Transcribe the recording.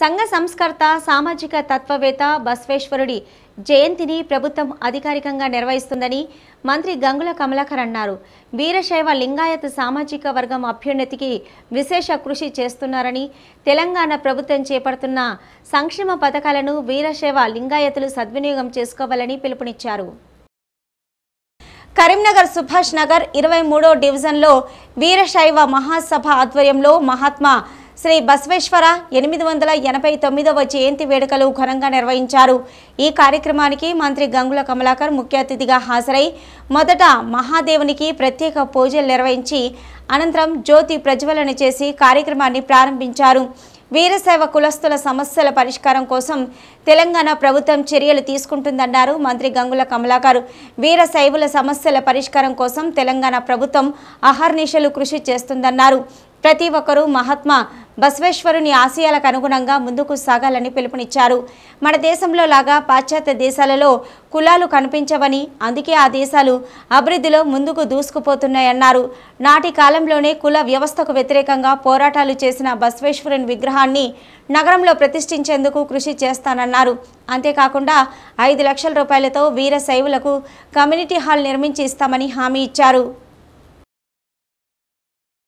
సంఘ సంస్కర్త సామాజిక తత్వవేత్త బస్వేశ్వరుడి జయంతిని ప్రభుత్వం అధికారికంగా నిర్వహిస్తుందని మంత్రి గంగుల కమలాకర్ అన్నారు వీరశైవ లింగాయత్ సామాజిక వర్గం అభ్యున్నతికి విశేష కృషి చేస్తున్నారని తెలంగాణ ప్రభుత్వం చేపడుతున్న సంక్షేమ పథకాలను వీరశైవ లింగాయతులు సద్వినియోగం చేసుకోవాలని పిలుపునిచ్చారు కరీంనగర్ సుభాష్ నగర్ ఇరవై మూడో డివిజన్లో వీరశైవ మహాసభ ఆధ్వర్యంలో మహాత్మా శ్రీ బసవేశ్వర ఎనిమిది వందల ఎనభై తొమ్మిదవ జయంతి వేడుకలు ఘనంగా నిర్వహించారు ఈ కార్యక్రమానికి మంత్రి గంగుల కమలాకర్ ముఖ్య అతిథిగా హాజరై మొదట మహాదేవునికి ప్రత్యేక పూజలు నిర్వహించి అనంతరం జ్యోతి ప్రజ్వలన చేసి కార్యక్రమాన్ని ప్రారంభించారు వీరసేవ కులస్తుల సమస్యల పరిష్కారం కోసం తెలంగాణ ప్రభుత్వం చర్యలు తీసుకుంటుందన్నారు మంత్రి గంగుల కమలాకర్ వీరశైవుల సమస్యల పరిష్కారం కోసం తెలంగాణ ప్రభుత్వం అహర్నిశలు కృషి చేస్తుందన్నారు ప్రతి ఒక్కరూ మహాత్మా బసవేశ్వరుని ఆశయాలకు అనుగుణంగా ముందుకు సాగాలని పిలుపునిచ్చారు మన దేశంలో లాగా పాశ్చాత్య దేశాలలో కులాలు కనిపించవని అందుకే ఆ దేశాలు అభివృద్ధిలో ముందుకు దూసుకుపోతున్నాయన్నారు నాటి కాలంలోనే కుల వ్యవస్థకు వ్యతిరేకంగా పోరాటాలు చేసిన బసవేశ్వరుని విగ్రహాన్ని నగరంలో ప్రతిష్ఠించేందుకు కృషి చేస్తానన్నారు అంతేకాకుండా ఐదు లక్షల రూపాయలతో వీర శైవులకు కమ్యూనిటీ హాల్ నిర్మించి ఇస్తామని హామీ ఇచ్చారు